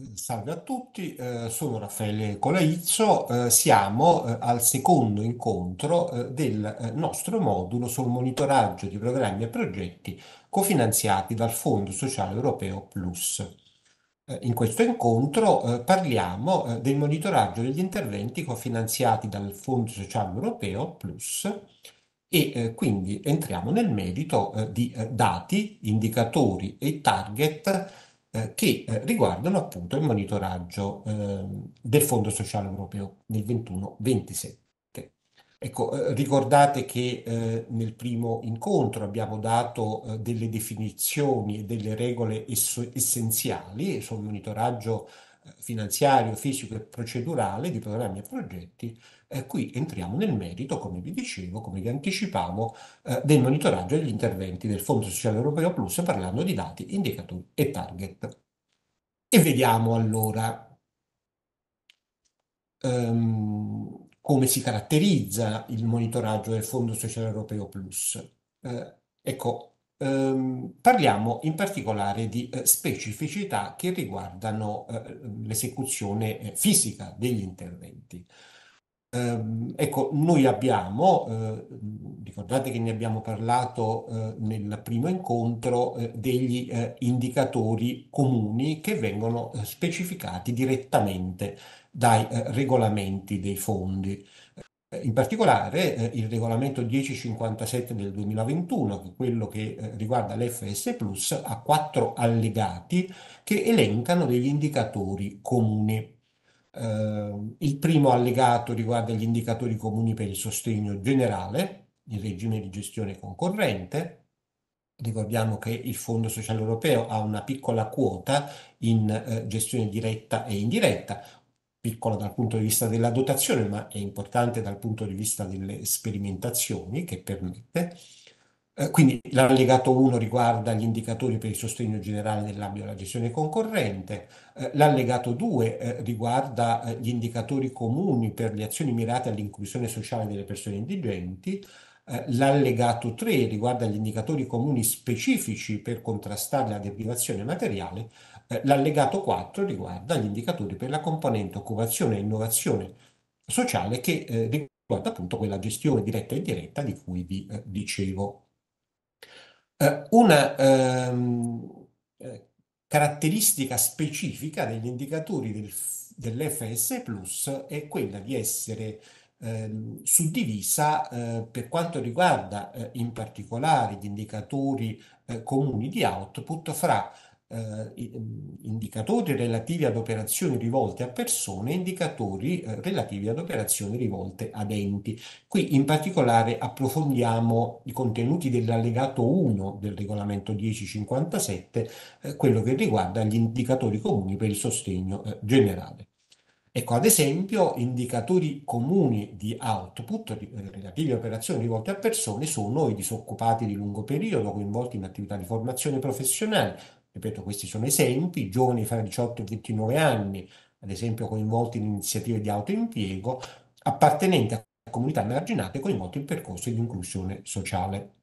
Ehm, salve a tutti, eh, sono Raffaele Colaizzo, eh, siamo eh, al secondo incontro ehm, del ehm, nostro modulo sul monitoraggio di programmi e progetti cofinanziati dal Fondo Sociale Europeo Plus. in questo incontro parliamo del monitoraggio degli interventi cofinanziati dal Fondo Sociale Europeo Plus e quindi entriamo nel merito di dati, indicatori e target eh, che eh, riguardano appunto il monitoraggio ehm, del Fondo Sociale Europeo nel 21-27. Ecco, eh, ricordate che nel primo incontro abbiamo dato delle definizioni e delle regole essenziali sul monitoraggio finanziario, fisico e procedurale di programmi e progetti, eh, qui entriamo nel merito, come vi dicevo, come vi anticipavo, eh, del monitoraggio degli interventi del Fondo Sociale Europeo Plus parlando di dati, indicatori e target. E vediamo allora um, come si caratterizza il monitoraggio del Fondo Sociale Europeo Plus. Eh, ecco, Ehm, parliamo in particolare di eh, specificità che riguardano eh, l'esecuzione eh, fisica degli interventi. Ehm, ecco, noi abbiamo, eh, ricordate che ne abbiamo parlato eh, nel primo incontro, eh, degli indicatori comuni che vengono specificati direttamente dai regolamenti dei fondi. Eh, in particolare eh, il regolamento 1057 del 2021, che è quello che eh, riguarda l'FS Plus, ha quattro allegati che elencano degli indicatori comuni. Eh, il primo allegato riguarda gli indicatori comuni per il sostegno generale, il regime di gestione concorrente. Ricordiamo che il Fondo Sociale Europeo ha una piccola quota in eh, gestione diretta e indiretta, piccola dal punto di vista della dotazione, ma è importante dal punto di vista delle sperimentazioni che permette. Eh, quindi l'allegato 1 riguarda gli indicatori per il sostegno generale nell'ambito della gestione concorrente, eh, l'allegato 2 eh, riguarda gli indicatori comuni per le azioni mirate all'inclusione sociale delle persone indigenti, l'allegato 3 riguarda gli indicatori comuni specifici per contrastare la deprivazione materiale eh, l'allegato 4 riguarda gli indicatori per la componente occupazione e innovazione sociale che eh, riguarda appunto quella gestione diretta e indiretta di cui vi eh, dicevo. una ehm, caratteristica specifica degli indicatori del, dell'FS Plus è quella di essere ehm, suddivisa per quanto riguarda in particolare gli indicatori comuni di output fra eh, indicatori relativi ad operazioni rivolte a persone e indicatori eh, relativi ad operazioni rivolte ad enti. Qui in particolare approfondiamo i contenuti dell'allegato 1 del regolamento 1057, eh, quello che riguarda gli indicatori comuni per il sostegno generale. Ecco, ad esempio, indicatori comuni di output relativi a operazioni rivolte a persone sono i disoccupati di lungo periodo coinvolti in attività di formazione professionale, ripeto questi sono esempi, giovani fra 18 e 29 anni, ad esempio coinvolti in iniziative di autoimpiego, appartenenti a comunità marginate coinvolti in percorsi di inclusione sociale.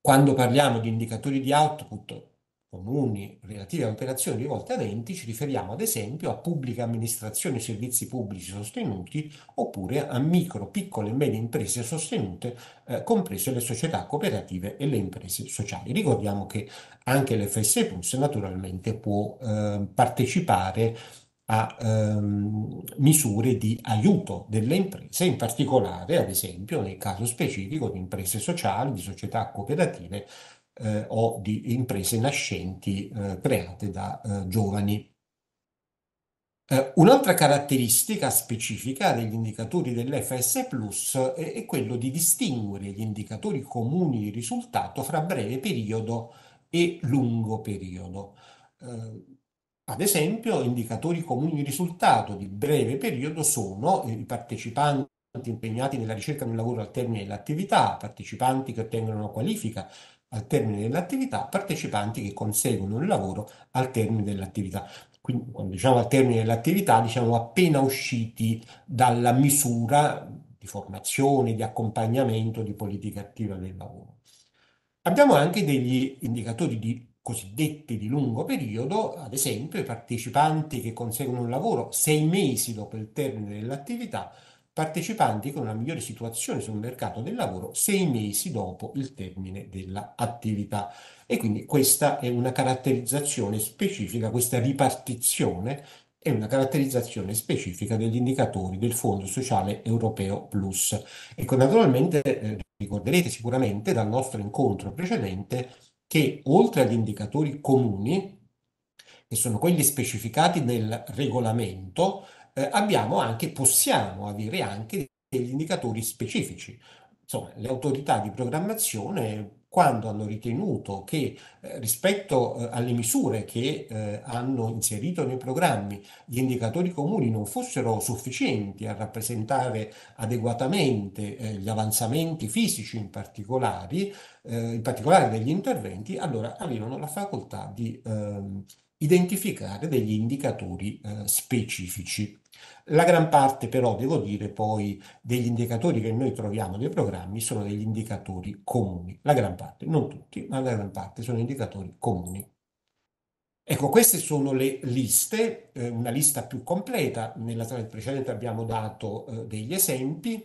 Quando parliamo di indicatori di output, comuni relative a operazioni rivolte ad enti, ci riferiamo ad esempio a pubblica amministrazione e servizi pubblici sostenuti oppure a micro, piccole e medie imprese sostenute, eh, comprese le società cooperative e le imprese sociali. Ricordiamo che anche l'FS Plus naturalmente può eh, partecipare a ehm, misure di aiuto delle imprese, in particolare ad esempio nel caso specifico di imprese sociali, di società cooperative eh, o di imprese nascenti eh, create da eh, giovani. Eh, un'altra caratteristica specifica degli indicatori dell'FS Plus è, è quello di distinguere gli indicatori comuni di risultato fra breve periodo e lungo periodo. Eh, ad esempio, indicatori comuni di risultato di breve periodo sono eh, i partecipanti impegnati nella ricerca di un lavoro al termine dell'attività, partecipanti che ottengono una qualifica, al termine dell'attività, partecipanti che conseguono il lavoro al termine dell'attività. Quindi quando diciamo al termine dell'attività, diciamo appena usciti dalla misura di formazione, di accompagnamento, di politica attiva del lavoro. Abbiamo anche degli indicatori di cosiddetti di lungo periodo, ad esempio i partecipanti che conseguono un lavoro sei mesi dopo il termine dell'attività partecipanti con una migliore situazione sul mercato del lavoro sei mesi dopo il termine dell'attività. E quindi questa è una caratterizzazione specifica, questa ripartizione è una caratterizzazione specifica degli indicatori del Fondo Sociale Europeo Plus. Ecco, naturalmente eh, ricorderete sicuramente dal nostro incontro precedente che oltre agli indicatori comuni, che sono quelli specificati nel regolamento, eh, abbiamo anche, possiamo avere anche degli indicatori specifici. Insomma, le autorità di programmazione quando hanno ritenuto che eh, rispetto eh, alle misure che eh, hanno inserito nei programmi gli indicatori comuni non fossero sufficienti a rappresentare adeguatamente eh, gli avanzamenti fisici in particolare, eh, in particolare degli interventi, allora avevano la facoltà di ehm, identificare degli indicatori eh, specifici. La gran parte però, devo dire, poi degli indicatori che noi troviamo nei programmi sono degli indicatori comuni, la gran parte, non tutti, ma la gran parte sono indicatori comuni. Ecco, queste sono le liste, eh, una lista più completa, nella slide precedente abbiamo dato eh, degli esempi,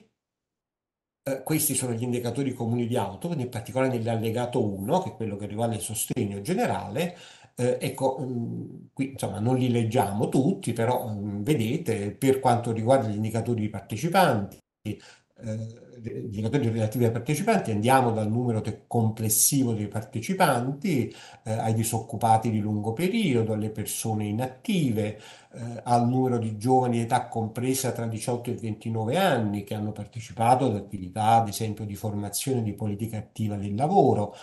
eh, questi sono gli indicatori comuni di auto, in particolare nell'allegato 1, che è quello che riguarda il sostegno generale, eh, ecco, mm, qui insomma non li leggiamo tutti, però mm, vedete per quanto riguarda gli indicatori di partecipanti, eh, gli indicatori relativi ai partecipanti, andiamo dal numero complessivo dei partecipanti, eh, ai disoccupati di lungo periodo, alle persone inattive, eh, al numero di giovani di età compresa tra 18 e 29 anni che hanno partecipato ad attività, ad esempio, di formazione di politica attiva del lavoro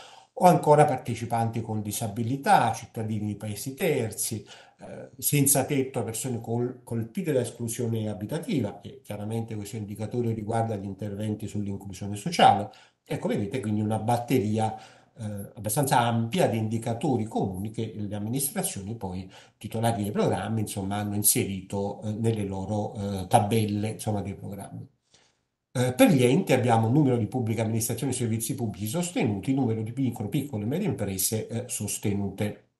o ancora partecipanti con disabilità, cittadini di paesi terzi, eh, senza tetto, persone col, colpite da esclusione abitativa, che chiaramente questo indicatore riguarda gli interventi sull'inclusione sociale. E come vedete quindi una batteria eh, abbastanza ampia di indicatori comuni che le amministrazioni poi, titolari dei programmi, insomma, hanno inserito eh, nelle loro eh, tabelle insomma, dei programmi. Eh, per gli enti abbiamo numero di pubbliche amministrazioni e servizi pubblici sostenuti, numero di piccole, piccole e medie imprese eh, sostenute.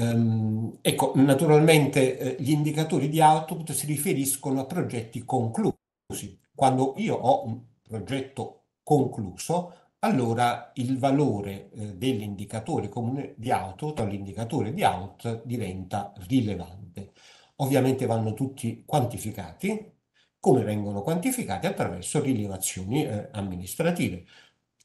Um, ecco, naturalmente eh, gli indicatori di output si riferiscono a progetti conclusi. Quando io ho un progetto concluso, allora il valore eh, dell'indicatore comune di output all'indicatore di out diventa rilevante. Ovviamente vanno tutti quantificati, come vengono quantificati attraverso rilevazioni eh, amministrative.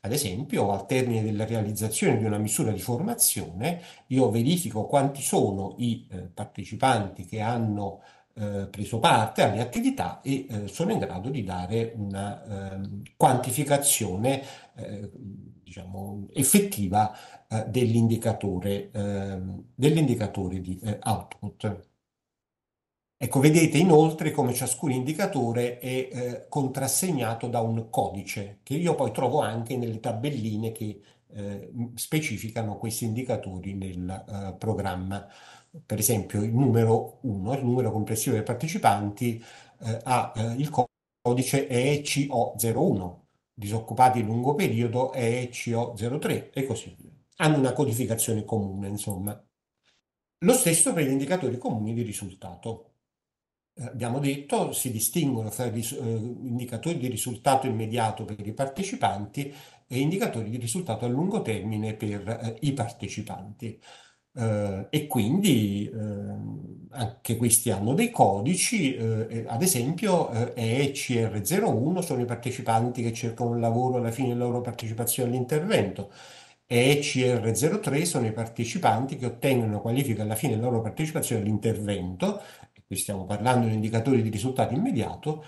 Ad esempio, al termine della realizzazione di una misura di formazione, io verifico quanti sono i eh, partecipanti che hanno eh, preso parte alle attività e eh, sono in grado di dare una ehm, quantificazione eh, diciamo, effettiva eh, dell'indicatore, ehm, dell'indicatore di eh, output. Ecco, vedete inoltre come ciascun indicatore è eh, contrassegnato da un codice che io poi trovo anche nelle tabelline che eh, specificano questi indicatori nel eh, programma. Per esempio il numero 1, il numero complessivo dei partecipanti, eh, ha eh, il codice ECO01, disoccupati in lungo periodo ECO03 e così via. Hanno una codificazione comune, insomma. Lo stesso per gli indicatori comuni di risultato. Eh, abbiamo detto, si distinguono tra eh, indicatori di risultato immediato per i partecipanti e indicatori di risultato a lungo termine per eh, i partecipanti. Eh, e quindi eh, anche questi hanno dei codici, eh, ad esempio ECR01 sono i partecipanti che cercano un lavoro alla fine della loro partecipazione all'intervento, ECR03 sono i partecipanti che ottengono una qualifica alla fine della loro partecipazione all'intervento qui stiamo parlando di indicatori di risultato immediato,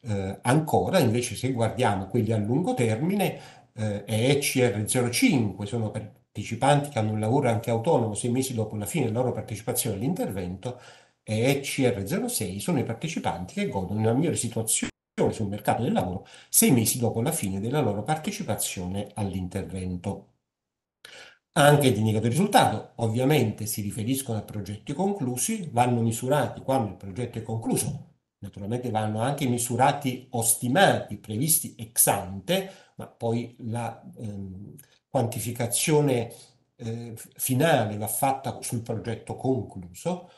eh, ancora invece se guardiamo quelli a lungo termine eh, ECR05, sono partecipanti che hanno un lavoro anche autonomo sei mesi dopo la fine della loro partecipazione all'intervento, e ECR06 sono i partecipanti che godono di una migliore situazione sul mercato del lavoro sei mesi dopo la fine della loro partecipazione all'intervento anche di indicatori di risultato, ovviamente si riferiscono a progetti conclusi, vanno misurati quando il progetto è concluso, naturalmente vanno anche misurati o stimati, previsti ex ante, ma poi la ehm, quantificazione eh, finale va fatta sul progetto concluso,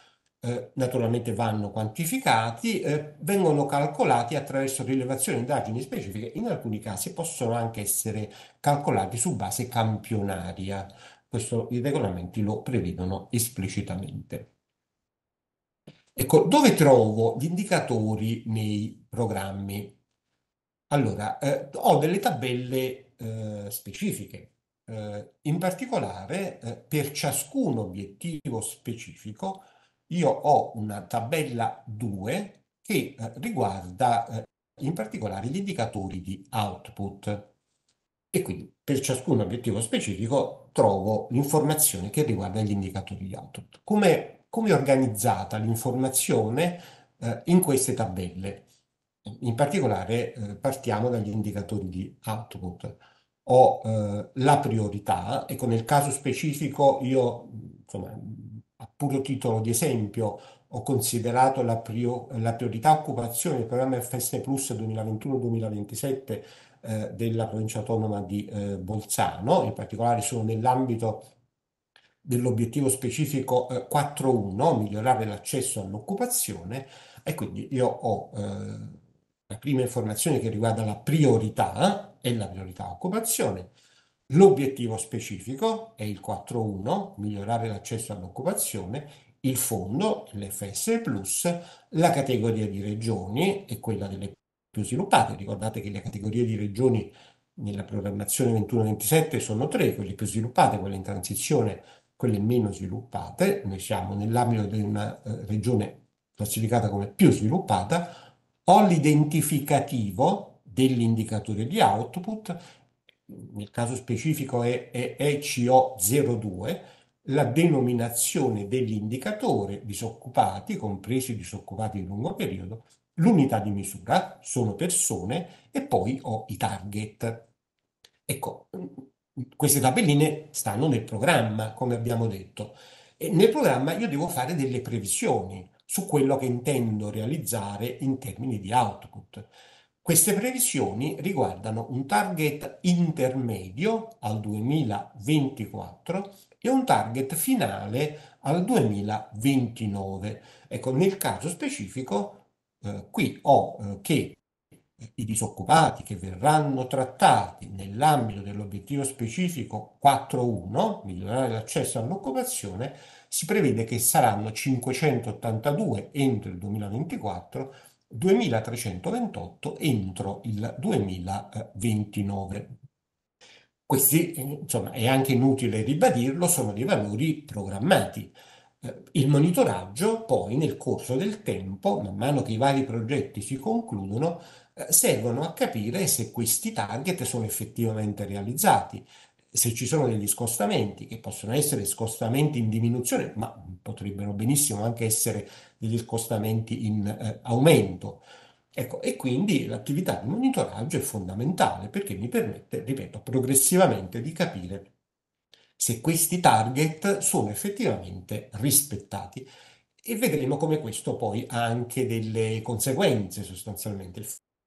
eh, naturalmente vanno quantificati, eh, vengono calcolati attraverso rilevazioni e indagini specifiche, in alcuni casi possono anche essere calcolati su base campionaria. Questo i regolamenti lo prevedono esplicitamente. Ecco, dove trovo gli indicatori nei programmi? Allora, eh, ho delle tabelle eh, specifiche, eh, in particolare eh, per ciascun obiettivo specifico io ho una tabella 2 che eh, riguarda eh, in particolare gli indicatori di output e quindi per ciascun obiettivo specifico trovo l'informazione che riguarda gli indicatori di output. Come, è organizzata l'informazione eh, in queste tabelle? In particolare partiamo dagli indicatori di output. Ho eh, la priorità, ecco nel caso specifico io insomma, puro titolo di esempio, ho considerato la, prior- la priorità occupazione del programma FS Plus 2021-2027 eh, della provincia autonoma di eh, Bolzano, in particolare sono nell'ambito dell'obiettivo specifico eh, 4.1, migliorare l'accesso all'occupazione, e quindi io ho eh, la prima informazione che riguarda la priorità e eh, la priorità occupazione, L'obiettivo specifico è il 4.1, migliorare l'accesso all'occupazione, il fondo, l'FS Plus, la categoria di regioni e quella delle più sviluppate. Ricordate che le categorie di regioni nella programmazione 21-27 sono tre, quelle più sviluppate, quelle in transizione, quelle meno sviluppate. Noi siamo nell'ambito di una eh, regione classificata come più sviluppata. Ho l'identificativo dell'indicatore di output nel caso specifico è, è ECO02, la denominazione dell'indicatore disoccupati, compresi disoccupati di lungo periodo, l'unità di misura, sono persone, e poi ho i target. Ecco, queste tabelline stanno nel programma, come abbiamo detto. E nel programma io devo fare delle previsioni su quello che intendo realizzare in termini di output. Queste previsioni riguardano un target intermedio al 2024 e un target finale al 2029. Ecco, nel caso specifico eh, qui ho eh, che i disoccupati che verranno trattati nell'ambito dell'obiettivo specifico 4.1, migliorare l'accesso all'occupazione, si prevede che saranno 582 entro il 2024 2328 entro il 2029. Questi, eh, insomma, è anche inutile ribadirlo, sono dei valori programmati. Eh, il monitoraggio poi nel corso del tempo, man mano che i vari progetti si concludono, eh, servono a capire se questi target sono effettivamente realizzati, se ci sono degli scostamenti, che possono essere scostamenti in diminuzione, ma potrebbero benissimo anche essere degli scostamenti in eh, aumento. Ecco, e quindi l'attività di monitoraggio è fondamentale perché mi permette, ripeto, progressivamente di capire se questi target sono effettivamente rispettati e vedremo come questo poi ha anche delle conseguenze sostanzialmente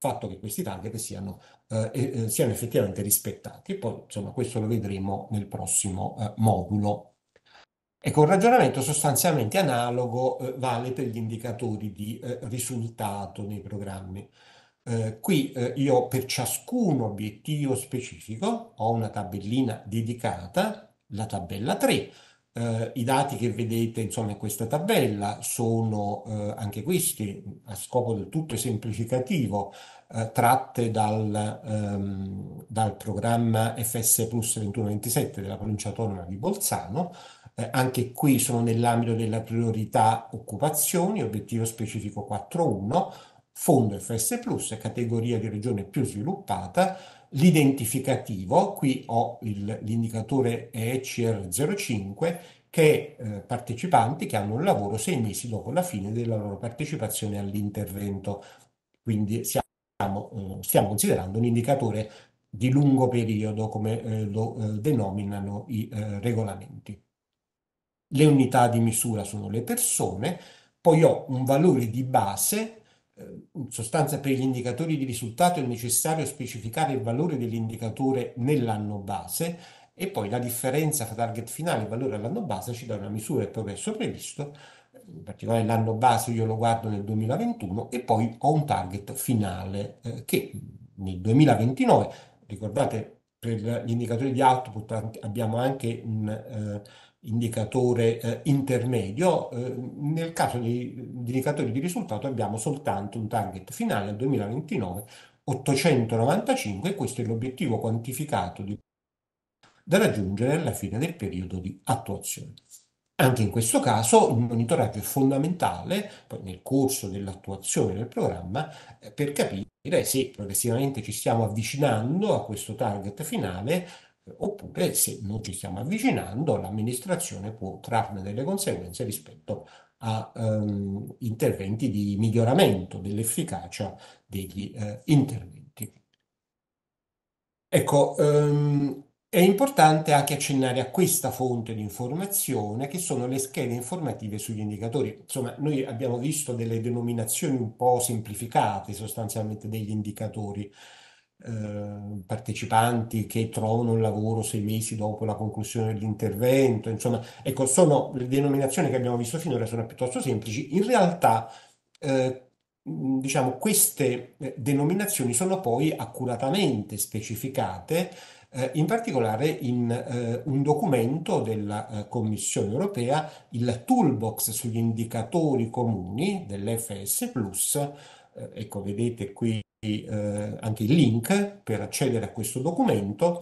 fatto che questi target siano, eh, eh siano effettivamente rispettati. Poi, insomma, questo lo vedremo nel prossimo eh, modulo. Ecco, un ragionamento sostanzialmente analogo eh, vale per gli indicatori di eh, risultato nei programmi. Eh, qui io per ciascun obiettivo specifico ho una tabellina dedicata, la tabella 3, eh, I dati che vedete insomma, in questa tabella sono eh, anche questi, a scopo del tutto esemplificativo, eh, tratte dal, ehm, dal, programma FS Plus 2127 della provincia autonoma di Bolzano. Eh, anche qui sono nell'ambito della priorità occupazioni, obiettivo specifico 4.1, fondo FS Plus, categoria di regione più sviluppata, l'identificativo, qui ho l'indicatore ECR05, che eh, partecipanti che hanno un lavoro sei mesi dopo la fine della loro partecipazione all'intervento. Quindi siamo, eh, stiamo considerando un indicatore di lungo periodo, come eh, lo eh, denominano i eh, regolamenti. Le unità di misura sono le persone, poi ho un valore di base eh, in sostanza per gli indicatori di risultato è necessario specificare il valore dell'indicatore nell'anno base e poi la differenza tra target finale e valore all'anno base ci dà una misura del progresso previsto, in particolare l'anno base io lo guardo nel 2021 e poi ho un target finale eh, che nel 2029, ricordate per gli indicatori di output abbiamo anche un eh, indicatore eh, intermedio, eh, nel caso di, di indicatori di risultato abbiamo soltanto un target finale al 2029 895 questo è l'obiettivo quantificato di, da raggiungere alla fine del periodo di attuazione. Anche in questo caso il monitoraggio è fondamentale nel corso dell'attuazione del programma eh, per capire se progressivamente ci stiamo avvicinando a questo target finale oppure se non ci stiamo avvicinando l'amministrazione può trarne delle conseguenze rispetto a ehm, interventi di miglioramento dell'efficacia degli eh, interventi. Ecco, ehm, è importante anche accennare a questa fonte di informazione che sono le schede informative sugli indicatori. Insomma, noi abbiamo visto delle denominazioni un po' semplificate sostanzialmente degli indicatori. Ehm, partecipanti che trovano un lavoro sei mesi dopo la conclusione dell'intervento, insomma, ecco, sono le denominazioni che abbiamo visto finora sono piuttosto semplici. In realtà, eh, diciamo, queste eh, denominazioni sono poi accuratamente specificate, eh, in particolare in eh, un documento della eh, Commissione europea, il toolbox sugli indicatori comuni dell'FS Plus. ecco, vedete qui eh, anche il link per accedere a questo documento.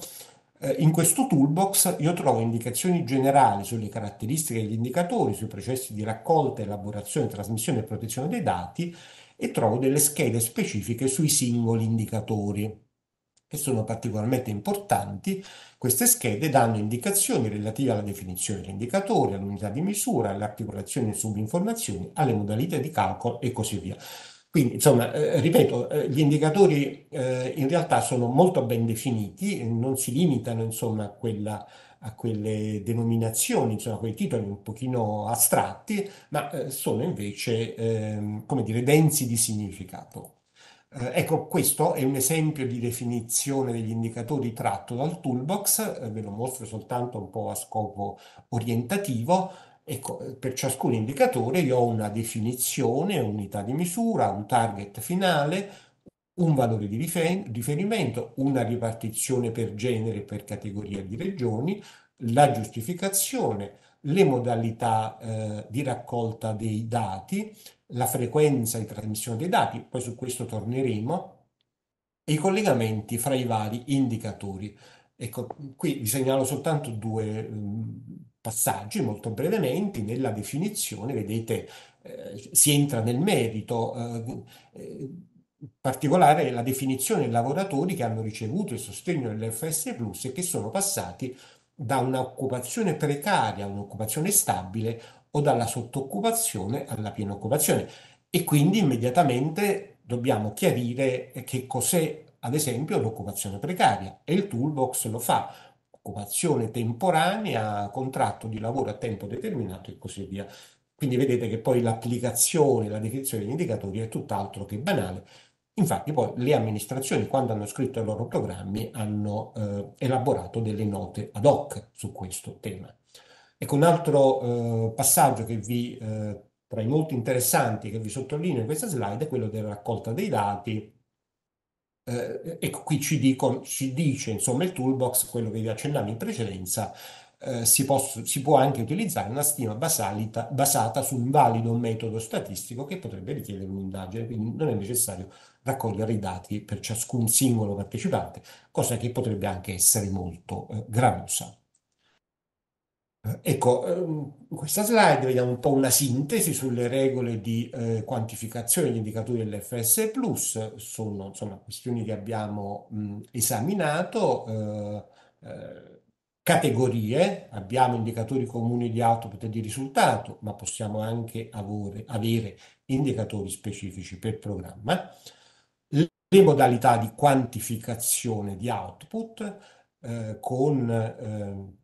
Eh, in questo toolbox io trovo indicazioni generali sulle caratteristiche degli indicatori, sui processi di raccolta, elaborazione, trasmissione e protezione dei dati e trovo delle schede specifiche sui singoli indicatori che sono particolarmente importanti, queste schede danno indicazioni relative alla definizione degli indicatori, all'unità di misura, alle articolazioni e subinformazioni, alle modalità di calcolo e così via. Quindi, insomma, eh, ripeto, eh, gli indicatori eh, in realtà sono molto ben definiti, eh, non si limitano insomma, a, quella, a, quelle denominazioni, insomma, a quei titoli un pochino astratti, ma sono invece, ehm, come dire, densi di significato. ecco, questo è un esempio di definizione degli indicatori tratto dal toolbox, ve lo mostro soltanto un po' a scopo orientativo, Ecco, eh, per ciascun indicatore io ho una definizione, unità di misura, un target finale, un valore di riferimento, una ripartizione per genere per categoria di regioni, la giustificazione, le modalità eh, di raccolta dei dati, la frequenza di trasmissione dei dati, poi su questo torneremo, e i collegamenti fra i vari indicatori. Ecco, qui vi segnalo soltanto due mh, mm, passaggi molto brevemente nella definizione, vedete, eh, si entra nel merito. Eh, in eh, particolare la definizione dei lavoratori che hanno ricevuto il sostegno dell'FS Plus e che sono passati da un'occupazione precaria a un'occupazione stabile o dalla sottoccupazione alla piena occupazione e quindi immediatamente dobbiamo chiarire che cos'è ad esempio l'occupazione precaria e il toolbox lo fa occupazione temporanea, contratto di lavoro a tempo determinato e così via. Quindi vedete che poi l'applicazione, la definizione degli indicatori è tutt'altro che banale. Infatti poi le amministrazioni, quando hanno scritto i loro programmi, hanno eh, elaborato delle note ad hoc su questo tema. Ecco un altro eh, passaggio che vi, eh, tra i molti interessanti che vi sottolineo in questa slide, è quello della raccolta dei dati eh, e ecco, qui ci, dico, ci, dice insomma il toolbox, quello che vi accennavo in precedenza, eh, si, posso, si, può anche utilizzare una stima basalita, basata su un valido metodo statistico che potrebbe richiedere un'indagine, quindi non è necessario raccogliere i dati per ciascun singolo partecipante, cosa che potrebbe anche essere molto eh, gravosa. Ecco, ehm, in questa slide vediamo un po' una sintesi sulle regole di eh, quantificazione degli indicatori dell'FS+, sono insomma questioni che abbiamo mh, esaminato, eh, eh, categorie, abbiamo indicatori comuni di output e di risultato, ma possiamo anche avore, avere indicatori specifici per programma, le modalità di quantificazione di output eh, con ehm,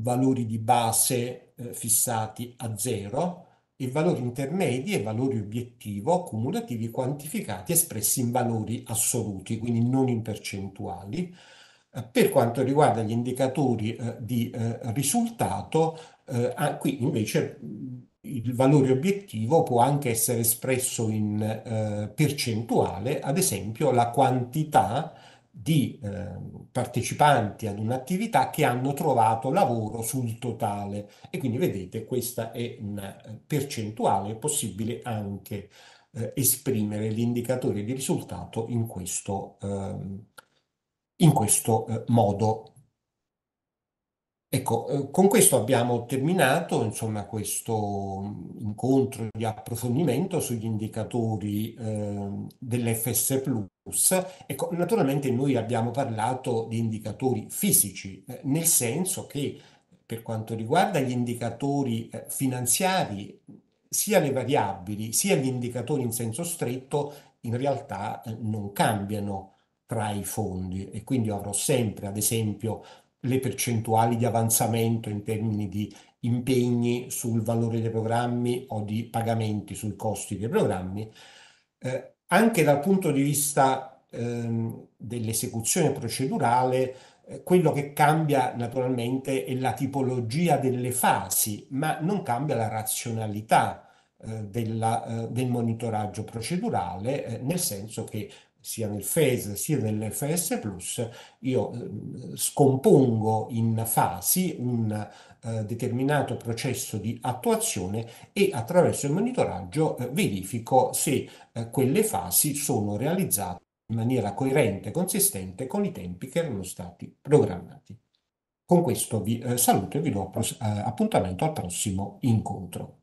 valori di base eh, fissati a zero e valori intermedi e valori obiettivo cumulativi quantificati espressi in valori assoluti, quindi non in percentuali. Eh, per quanto riguarda gli indicatori eh, di eh, risultato, eh, ah, qui invece mm, il valore obiettivo può anche essere espresso in eh, percentuale, ad esempio la quantità di eh, partecipanti ad un'attività che hanno trovato lavoro sul totale e quindi vedete questa è una eh, percentuale, è possibile anche eh, esprimere l'indicatore di risultato in questo, eh, in questo eh, modo. Ecco, eh, con questo abbiamo terminato, insomma, questo incontro di approfondimento sugli indicatori eh, dell'FS Plus. Ecco, naturalmente noi abbiamo parlato di indicatori fisici, eh, nel senso che per quanto riguarda gli indicatori eh, finanziari, sia le variabili sia gli indicatori in senso stretto in realtà eh, non cambiano tra i fondi e quindi avrò sempre, ad esempio, le percentuali di avanzamento in termini di impegni sul valore dei programmi o di pagamenti sui costi dei programmi, eh, anche dal punto di vista ehm, dell'esecuzione procedurale, eh, quello che cambia naturalmente è la tipologia delle fasi, ma non cambia la razionalità. Eh, della, eh, del monitoraggio procedurale, eh, nel senso che sia nel FES sia nell'FS io eh, scompongo in fasi un eh, determinato processo di attuazione e attraverso il monitoraggio eh, verifico se quelle fasi sono realizzate in maniera coerente e consistente con i tempi che erano stati programmati. Con questo vi saluto e vi do appuntamento al prossimo incontro.